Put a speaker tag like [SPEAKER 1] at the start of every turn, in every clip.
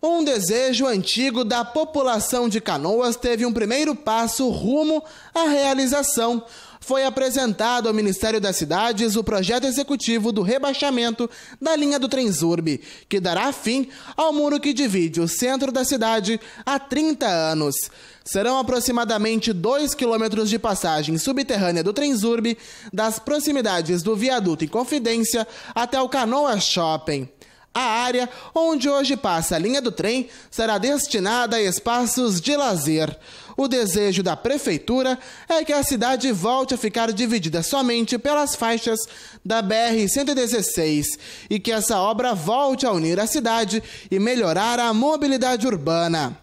[SPEAKER 1] Um desejo antigo da população de Canoas teve um primeiro passo rumo à realização. Foi apresentado ao Ministério das Cidades o projeto executivo do rebaixamento da linha do Transurbe, que dará fim ao muro que divide o centro da cidade há 30 anos. Serão aproximadamente 2 quilômetros de passagem subterrânea do Transurbe, das proximidades do viaduto em Confidência até o Canoa Shopping. A área onde hoje passa a linha do trem será destinada a espaços de lazer. O desejo da prefeitura é que a cidade volte a ficar dividida somente pelas faixas da BR-116 e que essa obra volte a unir a cidade e melhorar a mobilidade urbana.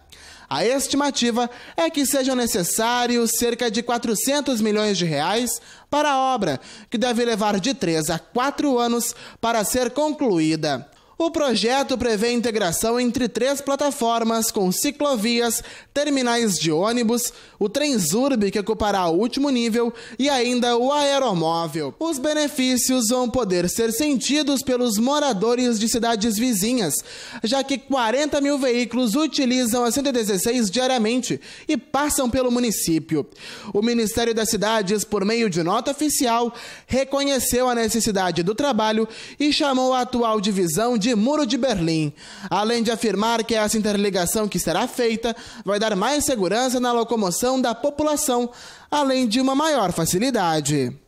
[SPEAKER 1] A estimativa é que sejam necessários cerca de 400 milhões de reais para a obra, que deve levar de 3 a 4 anos para ser concluída. O projeto prevê integração entre três plataformas com ciclovias, terminais de ônibus, o Transurb, que ocupará o último nível, e ainda o aeromóvel. Os benefícios vão poder ser sentidos pelos moradores de cidades vizinhas, já que 40 mil veículos utilizam a 116 diariamente e passam pelo município. O Ministério das Cidades, por meio de nota oficial, reconheceu a necessidade do trabalho e chamou a atual divisão de de Muro de Berlim, além de afirmar que essa interligação que será feita vai dar mais segurança na locomoção da população, além de uma maior facilidade.